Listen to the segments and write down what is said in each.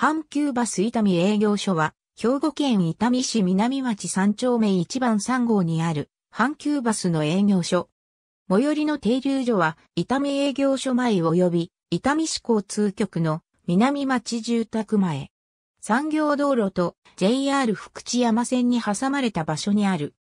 阪急バス伊丹営業所は、兵庫県伊丹市南町3丁目1番3号にある、阪急バスの営業所。最寄りの停留所は、伊丹営業所前及び、伊丹市交通局の南町住宅前。産業道路と JR 福知山線に挟まれた場所にある。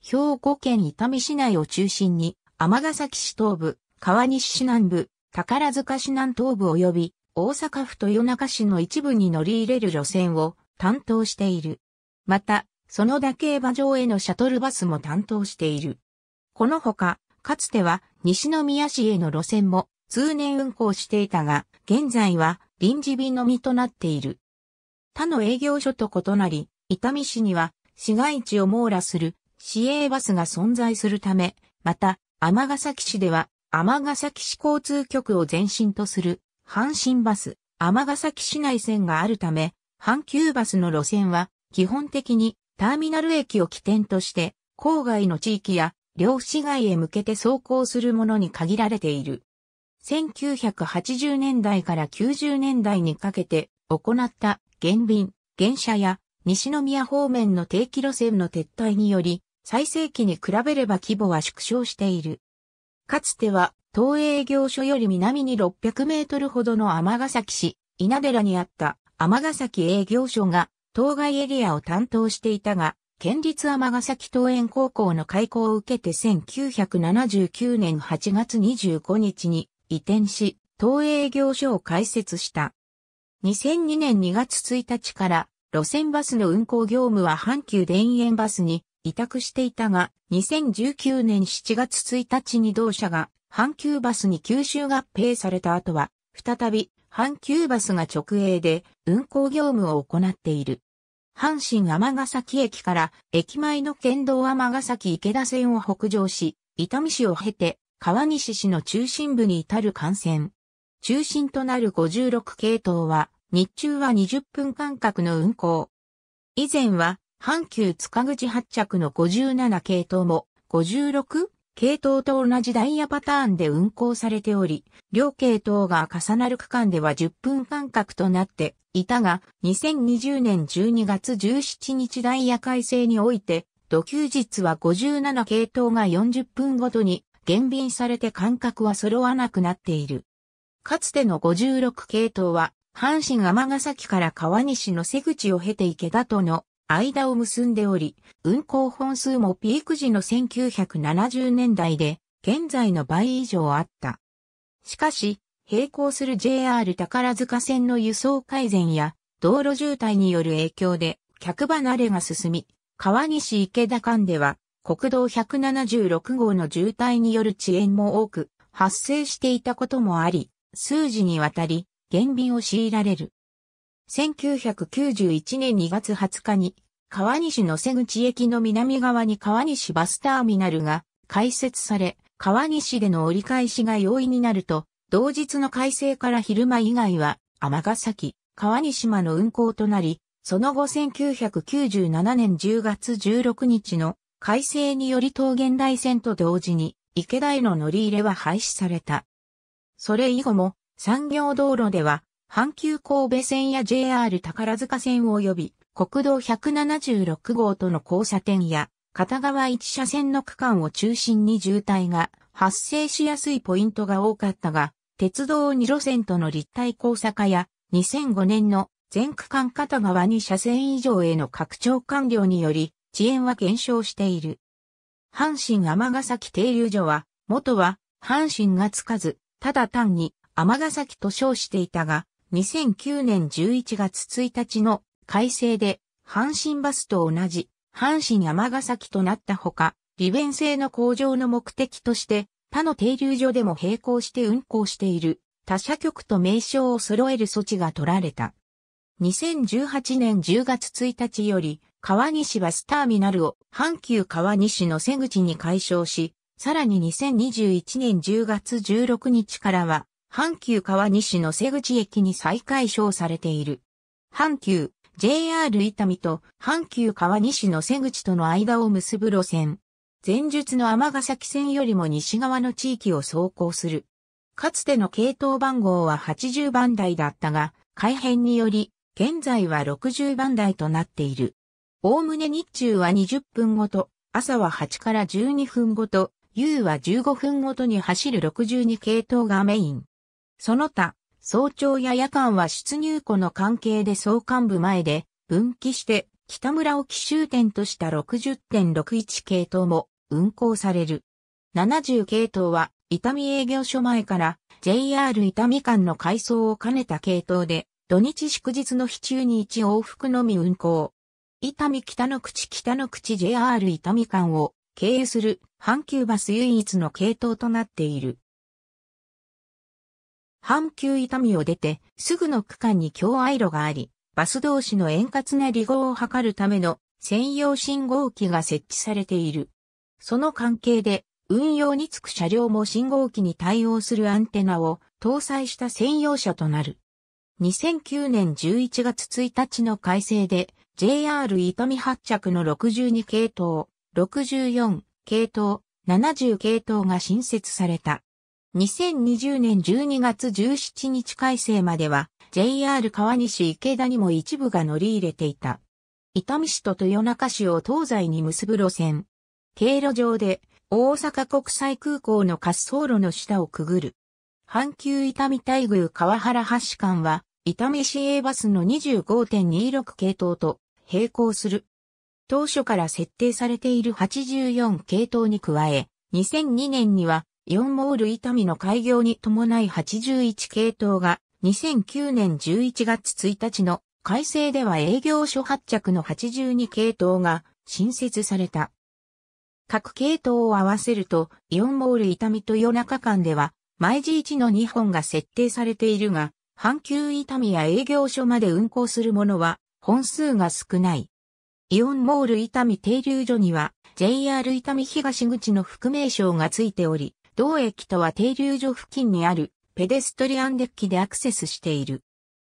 兵庫県伊丹市内を中心に、尼崎市東部、川西市南部、宝塚市南東部及び大阪府豊中市の一部に乗り入れる路線を担当している。また、園田競馬場へのシャトルバスも担当している。このほか、かつては西宮市への路線も通年運行していたが、現在は臨時便のみとなっている。他の営業所と異なり、伊丹市には市街地を網羅する市営バスが存在するため、また、尼崎市では尼崎市交通局を前身とする阪神バス、尼崎市内線があるため、阪急バスの路線は、基本的にターミナル駅を起点として、郊外の地域や両市街へ向けて走行するものに限られている。1980年代から90年代にかけて行った減便、減車や西宮方面の定期路線の撤退により、最盛期に比べれば規模は縮小している。かつては東営業所より南に600メートルほどの尼崎市、稲寺にあった尼崎営業所が当該エリアを担当していたが、県立尼崎東園高校の開校を受けて1979年8月25日に移転し、東営業所を開設した。2002年2月1日から路線バスの運行業務は阪急田園バスに委託していたが、2019年7月1日に同社が阪急バスに吸収合併された後は、再び阪急バスが直営で運行業務を行っている。阪神尼崎駅から駅前の県道尼崎池田線を北上し、伊丹市を経て川西市の中心部に至る幹線。中心となる56系統は、日中は20分間隔の運行。以前は、阪急塚口発着の57系統も、56? 系統と同じダイヤパターンで運行されており、両系統が重なる区間では10分間隔となっていたが、2020年12月17日ダイヤ改正において、土休日は57系統が40分ごとに減便されて間隔は揃わなくなっている。かつての56系統は、阪神尼崎から川西の瀬口を経て池田との間を結んでおり、運行本数もピーク時の1970年代で、現在の倍以上あった。しかし、並行する JR 宝塚線の輸送改善や、道路渋滞による影響で、客離れが進み、川西池田間では、国道176号の渋滞による遅延も多く、発生していたこともあり、数時にわたり、減便を強いられる。1991年2月20日に、川西の瀬口駅の南側に川西バスターミナルが開設され、川西での折り返しが容易になると、同日の改正から昼間以外は、尼崎、川西島の運行となり、その後1997年10月16日の改正により東源大線と同時に、池田への乗り入れは廃止された。それ以後も、産業道路では、阪急神戸線や JR 宝塚線及び国道176号との交差点や片側1車線の区間を中心に渋滞が発生しやすいポイントが多かったが、鉄道2路線との立体交差化や2005年の全区間片側2車線以上への拡張完了により遅延は減少している。阪神尼崎停留所は元は阪神がつかず、ただ単に尼崎と称していたが、2009年11月1日の改正で、阪神バスと同じ、阪神山ヶ崎となったほか、利便性の向上の目的として、他の停留所でも並行して運行している他社局と名称を揃える措置が取られた。2018年10月1日より、川西バスターミナルを阪急川西の瀬口に解消し、さらに2021年10月16日からは、阪急川西の瀬口駅に再解称されている。阪急 JR 伊丹と阪急川西の瀬口との間を結ぶ路線。前述の尼崎線よりも西側の地域を走行する。かつての系統番号は80番台だったが、改変により、現在は60番台となっている。おおむね日中は20分ごと、朝は8から12分ごと、夕は15分ごとに走る62系統がメイン。その他、早朝や夜間は出入庫の関係で総幹部前で分岐して北村を奇襲点とした60.61系統も運行される。70系統は伊丹営業所前から JR 伊丹間の改装を兼ねた系統で土日祝日の日中に1往復のみ運行。伊丹北の口北の口 JR 伊丹間を経由する阪急バス唯一の系統となっている。阪急伊丹を出て、すぐの区間に共愛路があり、バス同士の円滑な離合を図るための専用信号機が設置されている。その関係で、運用につく車両も信号機に対応するアンテナを搭載した専用車となる。2009年11月1日の改正で JR 伊丹発着の62系統、64系統、70系統が新設された。2020年12月17日改正までは JR 川西池田にも一部が乗り入れていた。伊丹市と豊中市を東西に結ぶ路線。経路上で大阪国際空港の滑走路の下をくぐる。阪急伊丹大宮川原市間は伊丹市営バスの25.26系統と並行する。当初から設定されている84系統に加え、2002年にはイオンモール伊丹の開業に伴い81系統が2009年11月1日の改正では営業所発着の82系統が新設された。各系統を合わせるとイオンモール伊丹と夜中間では毎時1の2本が設定されているが、阪急伊丹や営業所まで運行するものは本数が少ない。イオンモール伊丹停留所には JR 伊丹東口の副名称がついており、同駅とは停留所付近にあるペデストリアンデッキでアクセスしている。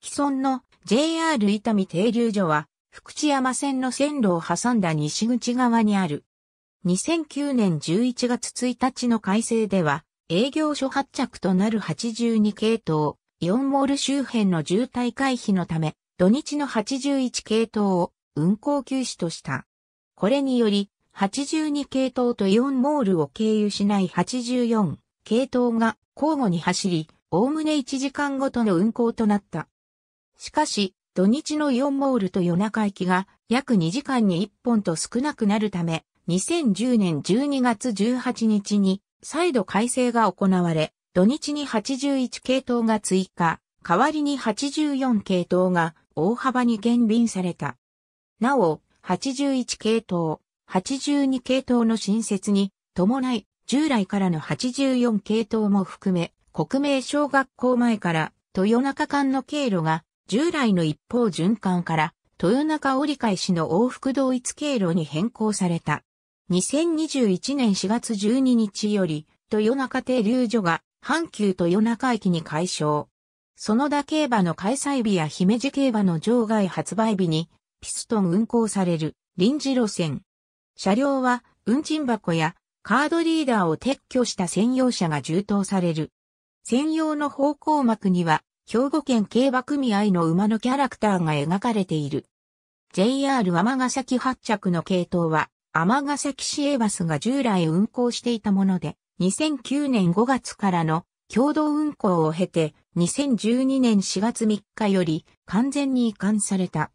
既存の JR 伊丹停留所は福知山線の線路を挟んだ西口側にある。2009年11月1日の改正では営業所発着となる82系統、イオンモール周辺の渋滞回避のため土日の81系統を運行休止とした。これにより、82系統とイオンモールを経由しない84系統が交互に走り、おおむね1時間ごとの運行となった。しかし、土日のイオンモールと夜中行きが約2時間に1本と少なくなるため、2010年12月18日に再度改正が行われ、土日に81系統が追加、代わりに84系統が大幅に減便された。なお、81系統、82系統の新設に伴い、従来からの84系統も含め、国名小学校前から豊中間の経路が従来の一方循環から豊中折り返しの往復同一経路に変更された。2021年4月12日より豊中停留所が阪急豊中駅に解消。園田競馬の開催日や姫路競馬の場外発売日にピストン運行される臨時路線車両は運賃箱やカードリーダーを撤去した専用車が充当される。専用の方向幕には兵庫県競馬組合の馬のキャラクターが描かれている。JR 尼崎発着の系統は尼崎市営バスが従来運行していたもので、2009年5月からの共同運行を経て、2012年4月3日より完全に移管された。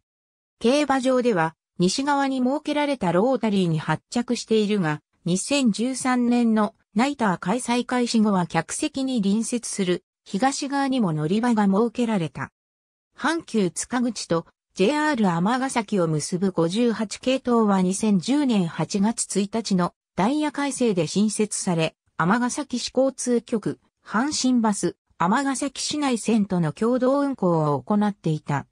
競馬場では西側に設けられたロータリーに発着しているが、2013年のナイター開催開始後は客席に隣接する東側にも乗り場が設けられた。阪急塚口と JR 尼崎を結ぶ58系統は2010年8月1日のダイヤ改正で新設され、尼崎市交通局、阪神バス、尼崎市内線との共同運行を行っていた。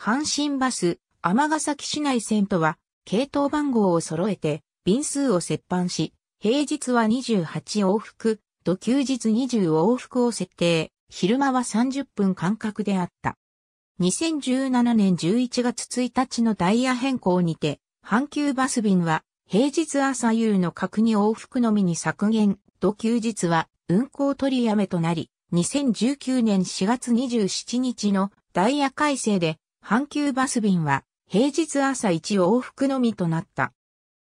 阪神バス、尼崎市内線とは、系統番号を揃えて、便数を折半し、平日は28往復、と休日20往復を設定、昼間は30分間隔であった。2017年11月1日のダイヤ変更にて、阪急バス便は、平日朝夕の各2往復のみに削減、と休日は運行取りやめとなり、2019年4月27日のダイヤ改正で、阪急バス便は平日朝1往復のみとなった。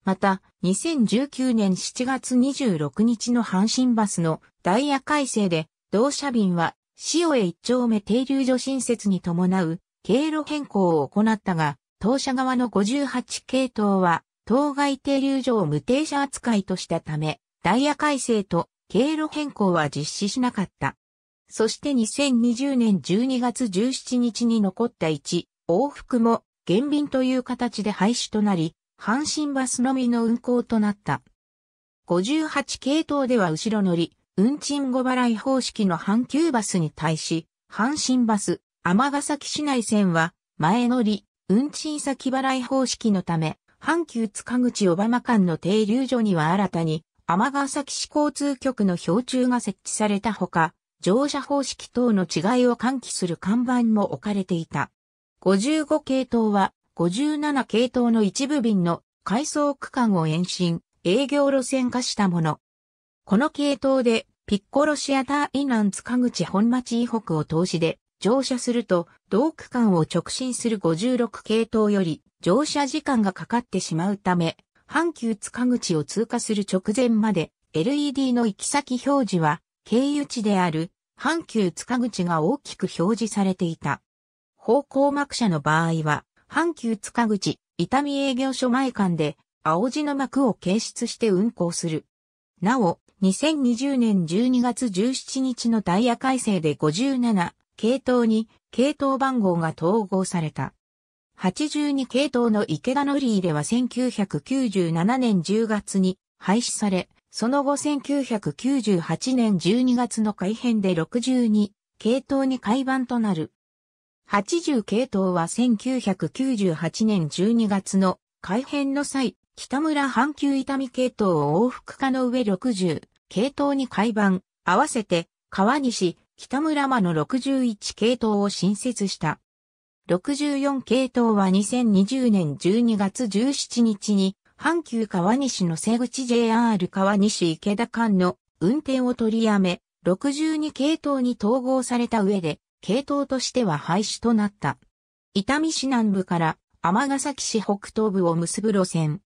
また、2019年7月26日の阪神バスのダイヤ改正で、同社便は、塩へ一丁目停留所新設に伴う経路変更を行ったが、当社側の58系統は、当該停留所を無停車扱いとしたため、ダイヤ改正と経路変更は実施しなかった。そして2020年12月17日に残った1往復も減便という形で廃止となり、阪神バスのみの運行となった。58系統では後ろ乗り、運賃後払い方式の阪急バスに対し、阪神バス、尼崎市内線は、前乗り、運賃先払い方式のため、阪急塚口小浜間の停留所には新たに、尼崎市交通局の標柱が設置されたほか、乗車方式等の違いを喚起する看板も置かれていた。55系統は57系統の一部便の改装区間を延伸、営業路線化したもの。この系統でピッコロシアターイナン塚口本町以北を通しで乗車すると同区間を直進する56系統より乗車時間がかかってしまうため、阪急塚口を通過する直前まで LED の行き先表示は経由地である阪急塚口が大きく表示されていた。方向幕車の場合は、阪急塚口、伊丹営業所前間で、青字の幕を掲出して運行する。なお、2020年12月17日のダイヤ改正で57系統に系統番号が統合された。82系統の池田のり入れは1997年10月に廃止され、その後1998年12月の改編で62系統に改版となる。80系統は1998年12月の改編の際、北村阪急伊丹系統を往復化の上60系統に改版、合わせて川西、北村間の61系統を新設した。64系統は2020年12月17日に阪急川西の瀬口 JR 川西池田間の運転を取りやめ、62系統に統合された上で、系統としては廃止となった。伊丹市南部からヶ崎市北東部を結ぶ路線。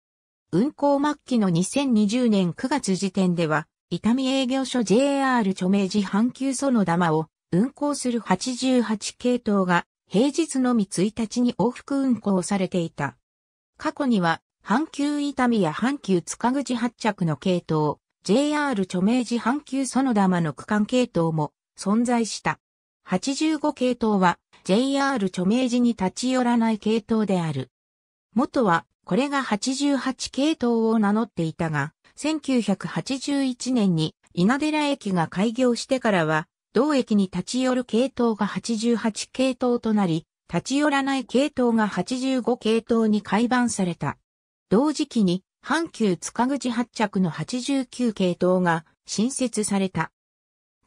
運行末期の2020年9月時点では、伊丹営業所 JR 著名寺阪急園玉を運行する88系統が平日のみ1日に往復運行されていた。過去には、阪急伊丹や阪急塚口発着の系統、JR 著名寺阪急園玉の区間系統も存在した。85系統は JR 著名時に立ち寄らない系統である。元はこれが88系統を名乗っていたが、1981年に稲寺駅が開業してからは、同駅に立ち寄る系統が88系統となり、立ち寄らない系統が85系統に改版された。同時期に阪急塚口発着の89系統が新設された。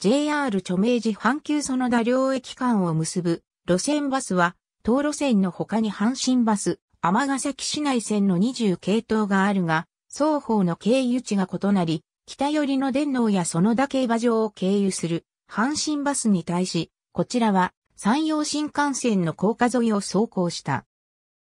JR 著名寺阪急園田両駅間を結ぶ路線バスは、東路線の他に阪神バス、ヶ崎市内線の20系統があるが、双方の経由地が異なり、北寄りの電脳や園田競馬場を経由する阪神バスに対し、こちらは山陽新幹線の高架沿いを走行した。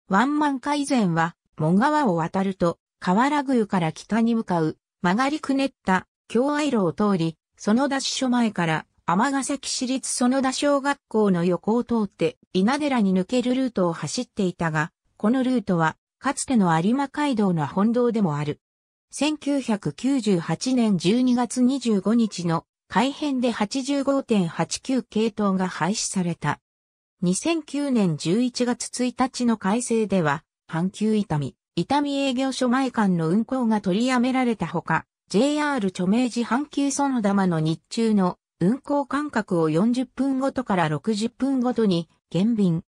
ワンマン改善前は、門川を渡ると、河原宮から北に向かう、曲がりくねった、京愛路を通り、園田支所前からヶ崎市立園田小学校の横を通って稲寺に抜けるルートを走っていたが、このルートはかつての有馬街道の本道でもある。1998年12月25日の改編で85.89系統が廃止された。2009年11月1日の改正では、阪急伊丹、伊丹営業所前間の運行が取りやめられたほか、JR 著名寺阪急園玉の日中の運行間隔を40分ごとから60分ごとに減便。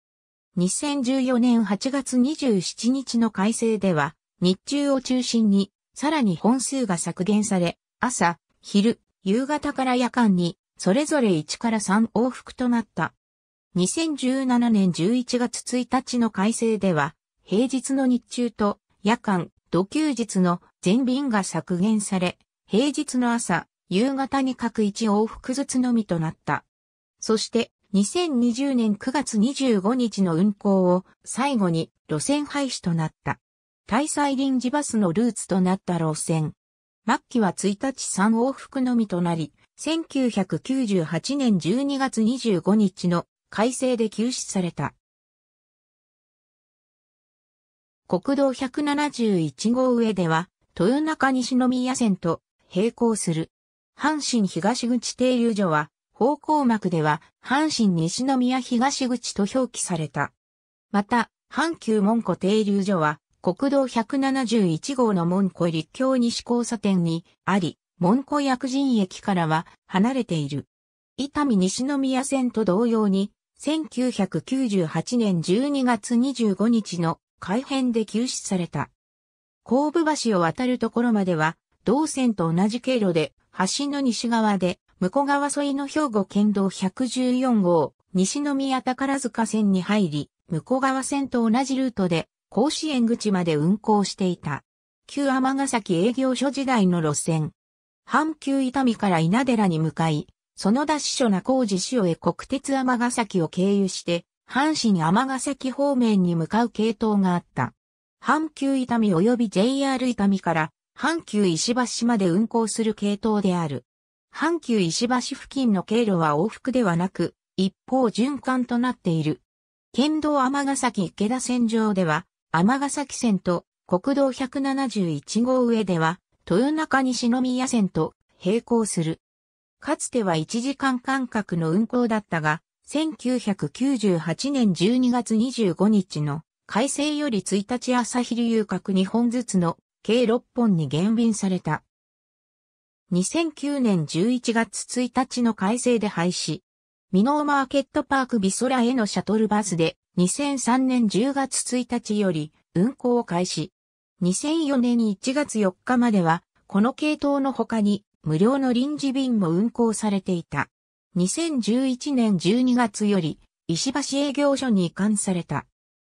2014年8月27日の改正では、日中を中心に、さらに本数が削減され、朝、昼、夕方から夜間に、それぞれ1から3往復となった。2017年11月1日の改正では、平日の日中と夜間、土休日の全便が削減され、平日の朝、夕方に各1往復ずつのみとなった。そして、2020年9月25日の運行を最後に路線廃止となった。大祭臨時バスのルーツとなった路線。末期は1日3往復のみとなり、1998年12月25日の改正で休止された。国道171号上では、豊中西宮線と並行する。阪神東口停留所は、方向幕では、阪神西宮東口と表記された。また、阪急門戸停留所は、国道171号の門戸立橋西交差点にあり、門戸薬人駅からは離れている。伊丹西宮線と同様に、1998年12月25日の改編で休止された。後部橋を渡るところまでは、同線と同じ経路で、橋の西側で、向こう側沿いの兵庫県道114号、西宮宝塚線に入り、向こう側線と同じルートで、甲子園口まで運行していた。旧尼崎営業所時代の路線。阪急伊丹から稲寺に向かい、その支所な工事塩へ国鉄尼崎を経由して、阪神尼崎方面に向かう系統があった。阪急伊丹及び JR 伊丹から阪急石橋まで運行する系統である。阪急石橋付近の経路は往復ではなく、一方循環となっている。県道ヶ崎池田線上では、ヶ崎線と国道171号上では、豊中西宮線と並行する。かつては1時間間隔の運行だったが、1998年12月25日の改正より1日朝昼遊郭2本ずつの計6本に減便された。2009年11月1日の改正で廃止。ミノーマーケットパークビソラへのシャトルバスで2003年10月1日より運行を開始。2004年1月4日まではこの系統の他に無料の臨時便も運行されていた。2011年12月より石橋営業所に移管された。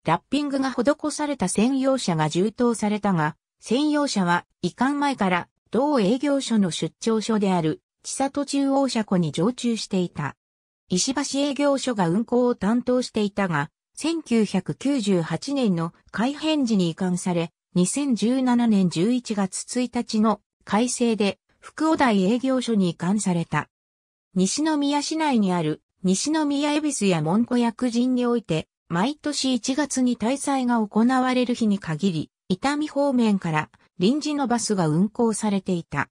ラッピングが施された専用車が充当されたが、専用車は移管前から同営業所の出張所である千里中央車庫に常駐していた。石橋営業所が運行を担当していたが、1998年の改編時に移管され、2017年11月1日の改正で福尾台営業所に移管された。西宮市内にある西宮恵比寿や門戸薬人において毎年1月に大祭が行われる日に限り、伊丹方面から臨時のバスが運行されていた。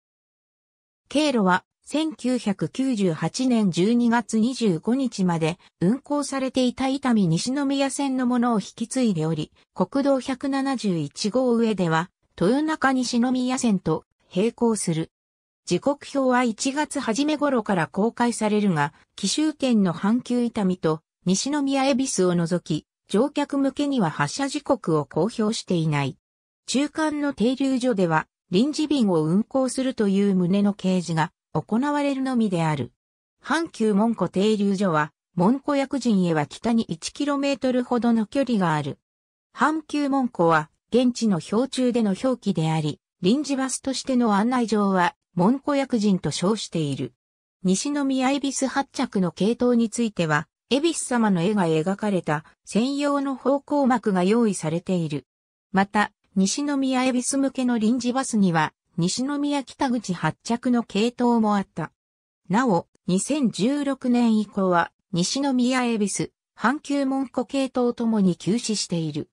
経路は1998年12月25日まで運行されていた伊丹西宮線のものを引き継いでおり、国道171号上では豊中西宮線と並行する。時刻表は1月初め頃から公開されるが、紀州圏の阪急伊丹と西宮恵比寿を除き、乗客向けには発車時刻を公表していない。中間の停留所では、臨時便を運行するという旨の掲示が行われるのみである。阪急門戸停留所は、門戸役人へは北に 1km ほどの距離がある。阪急門戸は、現地の標中での表記であり、臨時バスとしての案内状は、門戸役人と称している。西宮恵比寿発着の系統については、恵比寿様の絵が描かれた専用の方向幕が用意されている。また、西宮恵比寿向けの臨時バスには、西宮北口発着の系統もあった。なお、2016年以降は、西宮恵比寿、阪急門戸系統ともに休止している。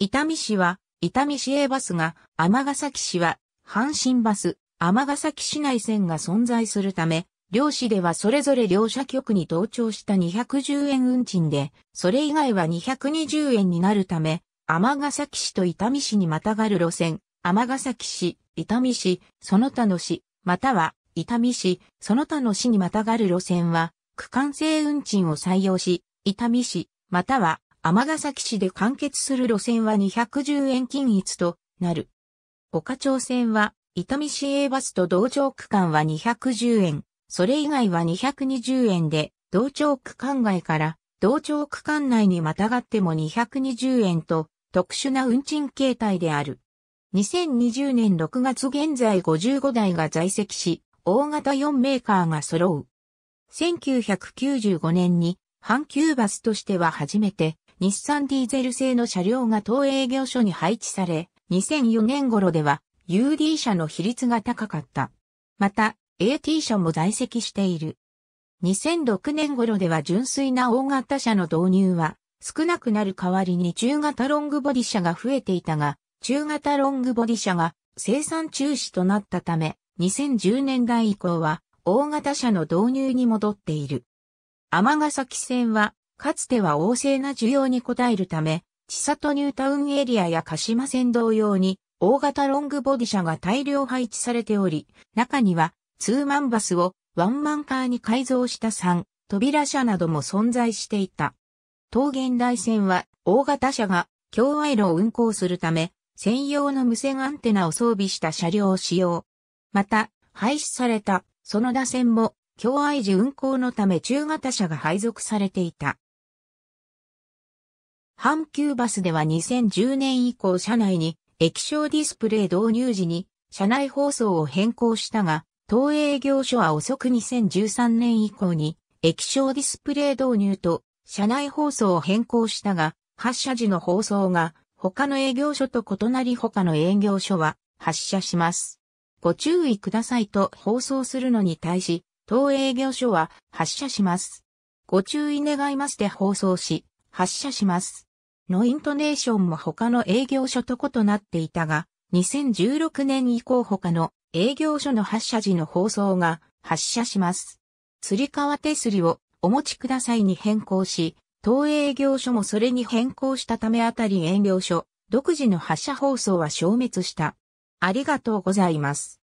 伊丹市は、伊丹市営バスが、尼崎市は、阪神バス、尼崎市内線が存在するため、両市ではそれぞれ両社局に同調した210円運賃で、それ以外は220円になるため、尼崎市と伊丹市にまたがる路線、尼崎市、伊丹市、その他の市、または伊丹市、その他の市にまたがる路線は、区間制運賃を採用し、伊丹市、または尼崎市で完結する路線は210円均一となる。岡町線は、伊丹市営バスと同乗区間は210円。それ以外は220円で、同調区間外から、同調区間内にまたがっても220円と、特殊な運賃形態である。2020年6月現在55台が在籍し、大型4メーカーが揃う。1995年に、阪急バスとしては初めて、日産ディーゼル製の車両が当営業所に配置され、2004年頃では、UD 車の比率が高かった。また、AT 社も在籍している。2006年頃では純粋な大型車の導入は少なくなる代わりに中型ロングボディ車が増えていたが、中型ロングボディ車が生産中止となったため、2010年代以降は大型車の導入に戻っている。尼崎線は、かつては旺盛な需要に応えるため、千里ニュータウンエリアや鹿島線同様に、大型ロングボディ車が大量配置されており、中にはツーマンバスをワンマンカーに改造した3、扉車なども存在していた。桃源台線は大型車が共愛路を運行するため、専用の無線アンテナを装備した車両を使用。また、廃止された、その打線も、共愛時運行のため中型車が配属されていた。阪急バスでは2010年以降車内に液晶ディスプレイ導入時に車内放送を変更したが、東映業所は遅く2013年以降に液晶ディスプレイ導入と社内放送を変更したが、発射時の放送が他の営業所と異なり他の営業所は発射します。ご注意くださいと放送するのに対し、当営業所は発射します。ご注意願いますで放送し、発車します。のイントネーションも他の営業所と異なっていたが、2016年以降他の営業所の発車時の放送が発車します。釣り革手すりをお持ちくださいに変更し、当営業所もそれに変更したためあたり営業所、独自の発車放送は消滅した。ありがとうございます。